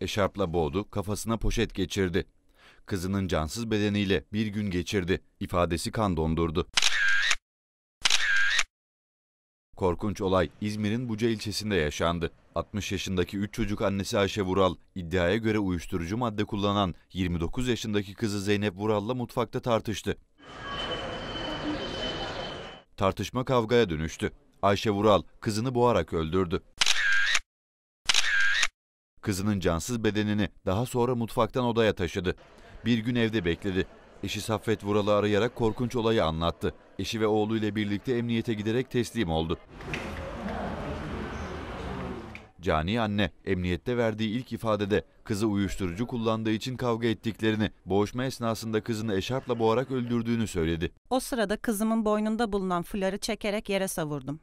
eşarpla boğdu, kafasına poşet geçirdi. Kızının cansız bedeniyle bir gün geçirdi. İfadesi kan dondurdu. Korkunç olay İzmir'in Buca ilçesinde yaşandı. 60 yaşındaki 3 çocuk annesi Ayşe Vural, iddiaya göre uyuşturucu madde kullanan 29 yaşındaki kızı Zeynep Vural'la mutfakta tartıştı. Tartışma kavgaya dönüştü. Ayşe Vural kızını boğarak öldürdü. Kızının cansız bedenini daha sonra mutfaktan odaya taşıdı. Bir gün evde bekledi. Eşi Saffet Vural'ı arayarak korkunç olayı anlattı. Eşi ve oğluyla birlikte emniyete giderek teslim oldu. Cani anne emniyette verdiği ilk ifadede kızı uyuşturucu kullandığı için kavga ettiklerini, boğuşma esnasında kızını eşarpla boğarak öldürdüğünü söyledi. O sırada kızımın boynunda bulunan fuları çekerek yere savurdum.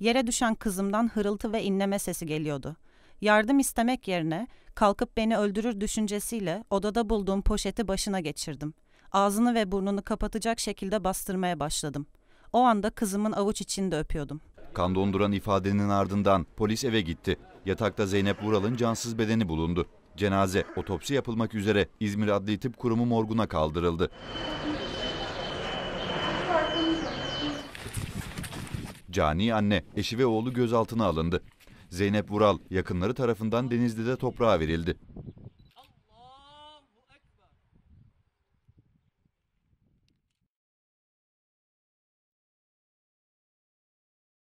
Yere düşen kızımdan hırıltı ve inleme sesi geliyordu yardım istemek yerine kalkıp beni öldürür düşüncesiyle odada bulduğum poşeti başına geçirdim. Ağzını ve burnunu kapatacak şekilde bastırmaya başladım. O anda kızımın avuç içinde öpüyordum. Kan donduran ifadenin ardından polis eve gitti. Yatakta Zeynep Vural'ın cansız bedeni bulundu. Cenaze otopsi yapılmak üzere İzmir Adli Tıp Kurumu morguna kaldırıldı. Cani anne, eşi ve oğlu gözaltına alındı. Zeynep Vural yakınları tarafından Denizli'de toprağa verildi.